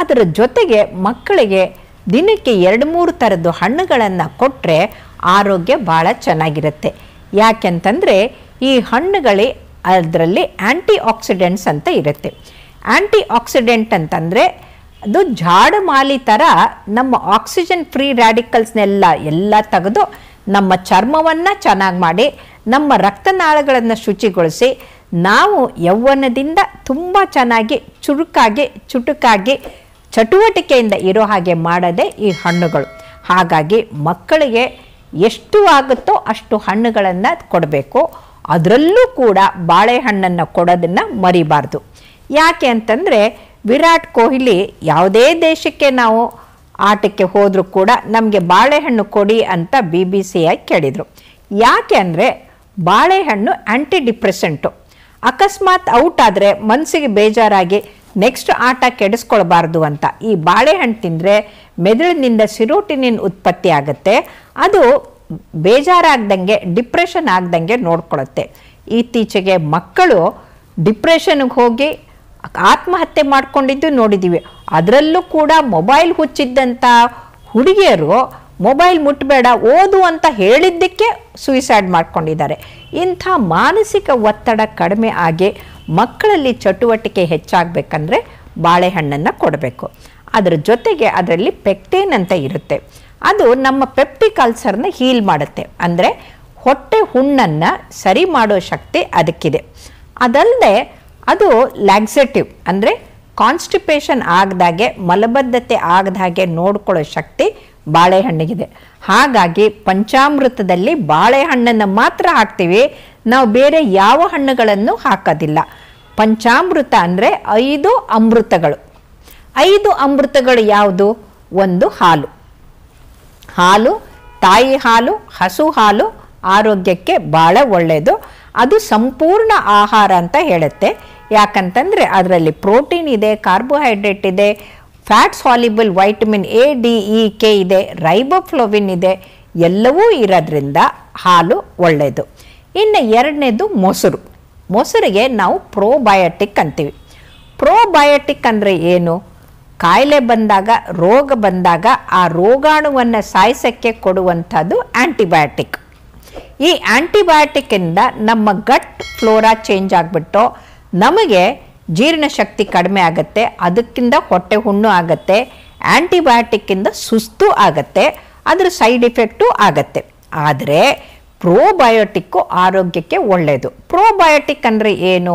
ಅದರ ಜೊತೆಗೆ ಮಕ್ಕಳಿಗೆ ದಿನಕ್ಕೆ ಎರಡು ಮೂರು ಥರದ್ದು ಹಣ್ಣುಗಳನ್ನು ಕೊಟ್ಟರೆ ಆರೋಗ್ಯ ಭಾಳ ಚೆನ್ನಾಗಿರುತ್ತೆ ಯಾಕೆಂತಂದರೆ ಈ ಹಣ್ಣುಗಳೇ ಅದರಲ್ಲಿ ಆ್ಯಂಟಿ ಆಕ್ಸಿಡೆಂಟ್ಸ್ ಅಂತ ಇರುತ್ತೆ ಆ್ಯಂಟಿ ಆಕ್ಸಿಡೆಂಟ್ ಅಂತಂದರೆ ಅದು ಮಾಲಿ ಥರ ನಮ್ಮ ಆಕ್ಸಿಜನ್ ಫ್ರೀ ರ್ಯಾಡಿಕಲ್ಸ್ನೆಲ್ಲ ಎಲ್ಲ ತೆಗೆದು ನಮ್ಮ ಚರ್ಮವನ್ನು ಚೆನ್ನಾಗಿ ಮಾಡಿ ನಮ್ಮ ರಕ್ತನಾಳಗಳನ್ನು ಶುಚಿಗೊಳಿಸಿ ನಾವು ಯೌವನದಿಂದ ತುಂಬ ಚೆನ್ನಾಗಿ ಚುರುಕಾಗಿ ಚುಟುಕಾಗಿ ಚಟುವಟಿಕೆಯಿಂದ ಇರೋ ಹಾಗೆ ಮಾಡದೆ ಈ ಹಣ್ಣುಗಳು ಹಾಗಾಗಿ ಮಕ್ಕಳಿಗೆ ಎಷ್ಟು ಆಗುತ್ತೋ ಅಷ್ಟು ಹಣ್ಣುಗಳನ್ನು ಕೊಡಬೇಕು ಅದರಲ್ಲೂ ಕೂಡ ಬಾಳೆಹಣ್ಣನ್ನು ಕೊಡೋದನ್ನು ಮರಿಬಾರ್ದು ಯಾಕೆ ಅಂತಂದರೆ ವಿರಾಟ್ ಕೊಹ್ಲಿ ಯಾವುದೇ ದೇಶಕ್ಕೆ ನಾವು ಆಟಕ್ಕೆ ಹೋದರೂ ಕೂಡ ನಮಗೆ ಬಾಳೆಹಣ್ಣು ಕೊಡಿ ಅಂತ ಬಿ ಬಿ ಐ ಕೇಳಿದರು ಯಾಕೆ ಅಂದರೆ ಬಾಳೆಹಣ್ಣು ಆ್ಯಂಟಿ ಡಿಪ್ರೆಸೆಂಟು ಅಕಸ್ಮಾತ್ ಔಟ್ ಆದರೆ ಮನಸ್ಸಿಗೆ ಬೇಜಾರಾಗಿ ನೆಕ್ಸ್ಟ್ ಆಟ ಕೆಡಿಸ್ಕೊಳ್ಬಾರ್ದು ಅಂತ ಈ ಬಾಳೆಹಣ್ಣು ತಿಂದರೆ ಮೆದುಳಿನಿಂದ ಸಿರೋಟಿನಿನ್ ಉತ್ಪತ್ತಿ ಆಗುತ್ತೆ ಅದು ಬೇಜಾರಾಗ್ದಂಗೆ ಡಿಪ್ರೆಷನ್ ಆಗ್ದಂಗೆ ನೋಡ್ಕೊಳುತ್ತೆ ಇತ್ತೀಚೆಗೆ ಮಕ್ಕಳು ಡಿಪ್ರೆಷನ್ಗೆ ಹೋಗಿ ಆತ್ಮಹತ್ಯೆ ಮಾಡ್ಕೊಂಡಿದ್ದು ನೋಡಿದ್ದೀವಿ ಅದರಲ್ಲೂ ಕೂಡ ಮೊಬೈಲ್ ಹುಚ್ಚಿದ್ದಂಥ ಹುಡುಗಿಯರು ಮೊಬೈಲ್ ಮುಟ್ಟಬೇಡ ಓದು ಅಂತ ಹೇಳಿದ್ದಕ್ಕೆ ಸುಯಿಸೈಡ್ ಮಾಡ್ಕೊಂಡಿದ್ದಾರೆ ಇಂಥ ಮಾನಸಿಕ ಒತ್ತಡ ಕಡಿಮೆ ಆಗಿ ಮಕ್ಕಳಲ್ಲಿ ಚಟುವಟಿಕೆ ಹೆಚ್ಚಾಗಬೇಕಂದ್ರೆ ಬಾಳೆಹಣ್ಣನ್ನು ಕೊಡಬೇಕು ಅದರ ಜೊತೆಗೆ ಅದರಲ್ಲಿ ಪೆಕ್ಟೇನ್ ಅಂತ ಇರುತ್ತೆ ಅದು ನಮ್ಮ ಪೆಪ್ಟಿಕ್ ಅಲ್ಸರ್ನ ಹೀಲ್ ಮಾಡುತ್ತೆ ಅಂದರೆ ಹೊಟ್ಟೆ ಹುಣ್ಣನ್ನು ಸರಿ ಮಾಡೋ ಶಕ್ತಿ ಅದಕ್ಕಿದೆ ಅದಲ್ಲದೆ ಅದು ಲ್ಯಾಕ್ಸೆಟಿವ್ ಅಂದರೆ ಕಾನ್ಸ್ಟಿಪೇಷನ್ ಆಗದಾಗೆ ಮಲಬದ್ಧತೆ ಆಗದಾಗೆ ನೋಡ್ಕೊಳ್ಳೋ ಶಕ್ತಿ ಬಾಳೆಹಣ್ಣಿಗಿದೆ ಹಾಗಾಗಿ ಪಂಚಾಮೃತದಲ್ಲಿ ಬಾಳೆಹಣ್ಣನ್ನು ಮಾತ್ರ ಹಾಕ್ತೀವಿ ನಾವು ಬೇರೆ ಯಾವ ಹಣ್ಣುಗಳನ್ನು ಹಾಕೋದಿಲ್ಲ ಪಂಚಾಮೃತ ಅಂದರೆ ಐದು ಅಮೃತಗಳು ಐದು ಅಮೃತಗಳು ಯಾವುದು ಒಂದು ಹಾಲು ಹಾಲು ತಾಯಿ ಹಾಲು ಹಸು ಹಾಲು ಆರೋಗ್ಯಕ್ಕೆ ಭಾಳ ಒಳ್ಳೆಯದು ಅದು ಸಂಪೂರ್ಣ ಆಹಾರ ಅಂತ ಹೇಳುತ್ತೆ ಯಾಕಂತಂದರೆ ಅದರಲ್ಲಿ ಪ್ರೋಟೀನ್ ಇದೆ ಕಾರ್ಬೋಹೈಡ್ರೇಟ್ ಇದೆ fat soluble vitamin A D E K ಇದೆ ರೈಬೋಫ್ಲೋವಿನ್ ಇದೆ ಎಲ್ಲವೂ ಇರೋದ್ರಿಂದ ಹಾಲು ಒಳ್ಳೆಯದು ಇನ್ನು ಎರಡನೇದು ಮೊಸರು ಮೊಸರಿಗೆ ನಾವು ಪ್ರೋಬಯೋಟಿಕ್ ಅಂತೀವಿ ಪ್ರೋಬಯೋಟಿಕ್ ಅಂದರೆ ಏನು ಕಾಯಿಲೆ ಬಂದಾಗ ರೋಗ ಬಂದಾಗ ಆ ರೋಗಾಣುವನ್ನು ಸಾಯಿಸೋಕ್ಕೆ ಕೊಡುವಂಥದ್ದು ಆ್ಯಂಟಿಬಯೋಟಿಕ್ ಈ ಆ್ಯಂಟಿಬಯೋಟಿಕ್ಕಿಂದ ನಮ್ಮ ಗಟ್ ಫ್ಲೋರಾ ಚೇಂಜ್ ಆಗಿಬಿಟ್ಟು ನಮಗೆ ಜೀರ್ಣಶಕ್ತಿ ಕಡಿಮೆ ಆಗುತ್ತೆ ಅದಕ್ಕಿಂತ ಹೊಟ್ಟೆ ಹುಣ್ಣು ಆಗುತ್ತೆ ಆ್ಯಂಟಿಬಯೋಟಿಕ್ಕಿಂದ ಸುಸ್ತು ಆಗುತ್ತೆ ಅದರ ಸೈಡ್ ಇಫೆಕ್ಟು ಆಗತ್ತೆ ಆದರೆ ಪ್ರೋಬಯೋಟಿಕ್ಕು ಆರೋಗ್ಯಕ್ಕೆ ಒಳ್ಳೆಯದು ಪ್ರೋಬಯೋಟಿಕ್ ಅಂದರೆ ಏನು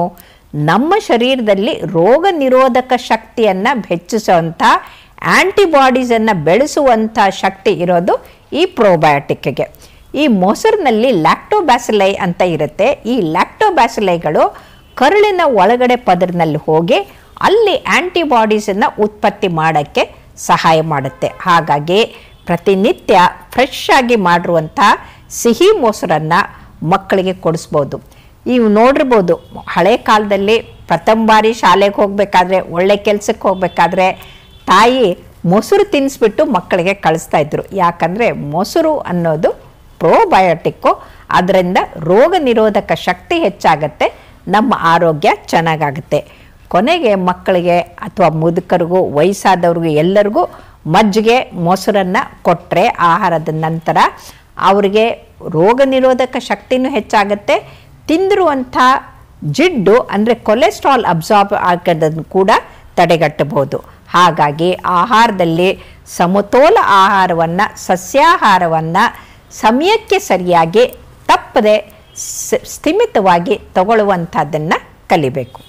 ನಮ್ಮ ಶರೀರದಲ್ಲಿ ರೋಗ ನಿರೋಧಕ ಶಕ್ತಿಯನ್ನು ಹೆಚ್ಚಿಸುವಂಥ ಆ್ಯಂಟಿಬಾಡೀಸನ್ನು ಬೆಳೆಸುವಂಥ ಶಕ್ತಿ ಇರೋದು ಈ ಪ್ರೋಬಯೋಟಿಕ್ಕಿಗೆ ಈ ಮೊಸರಿನಲ್ಲಿ ಲ್ಯಾಕ್ಟೋಬ್ಯಾಸಿಲೈ ಅಂತ ಇರುತ್ತೆ ಈ ಲ್ಯಾಕ್ಟೋಬ್ಯಾಸಿಲೈಗಳು ಕರುಳಿನ ಒಳಗಡೆ ಪದರಿನಲ್ಲಿ ಹೋಗಿ ಅಲ್ಲಿ ಆ್ಯಂಟಿಬಾಡೀಸನ್ನು ಉತ್ಪತ್ತಿ ಮಾಡೋಕ್ಕೆ ಸಹಾಯ ಮಾಡುತ್ತೆ ಹಾಗಾಗಿ ಪ್ರತಿನಿತ್ಯ ಫ್ರೆಶ್ ಆಗಿ ಮಾಡಿರುವಂಥ ಸಿಹಿ ಮೊಸರನ್ನು ಮಕ್ಕಳಿಗೆ ಕೊಡಿಸ್ಬೋದು ಇವು ನೋಡಿರ್ಬೋದು ಹಳೆ ಕಾಲದಲ್ಲಿ ಪ್ರಥಮ ಬಾರಿ ಶಾಲೆಗೆ ಹೋಗಬೇಕಾದ್ರೆ ಒಳ್ಳೆ ಕೆಲಸಕ್ಕೆ ಹೋಗಬೇಕಾದ್ರೆ ತಾಯಿ ಮೊಸರು ತಿನ್ನಿಸ್ಬಿಟ್ಟು ಮಕ್ಕಳಿಗೆ ಕಳಿಸ್ತಾಯಿದ್ರು ಯಾಕಂದರೆ ಮೊಸರು ಅನ್ನೋದು ಪ್ರೋಬಯೋಟಿಕ್ಕು ಅದರಿಂದ ರೋಗ ನಿರೋಧಕ ಶಕ್ತಿ ಹೆಚ್ಚಾಗತ್ತೆ ನಮ್ಮ ಆರೋಗ್ಯ ಚೆನ್ನಾಗಾಗುತ್ತೆ ಕೊನೆಗೆ ಮಕ್ಕಳಿಗೆ ಅಥವಾ ಮುದುಕರಿಗೂ ವಯಸ್ಸಾದವ್ರಿಗೂ ಎಲ್ಲರಿಗೂ ಮಜ್ಜಿಗೆ ಮೊಸರನ್ನು ಕೊಟ್ಟರೆ ಆಹಾರದ ನಂತರ ಅವರಿಗೆ ರೋಗ ನಿರೋಧಕ ಶಕ್ತಿನೂ ಹೆಚ್ಚಾಗುತ್ತೆ ತಿಂದಿರುವಂಥ ಜಿಡ್ಡು ಅಂದರೆ ಕೊಲೆಸ್ಟ್ರಾಲ್ ಅಬ್ಸಾರ್ಬ್ ಆಗೋದನ್ನು ಕೂಡ ತಡೆಗಟ್ಟಬಹುದು ಹಾಗಾಗಿ ಆಹಾರದಲ್ಲಿ ಸಮತೋಲ ಆಹಾರವನ್ನು ಸಸ್ಯಾಹಾರವನ್ನು ಸಮಯಕ್ಕೆ ಸರಿಯಾಗಿ ತಪ್ಪದೆ ಸ್ಥಿಮಿತವಾಗಿ ತಗೊಳ್ಳುವಂಥದ್ದನ್ನು ಕಲಿಬೇಕು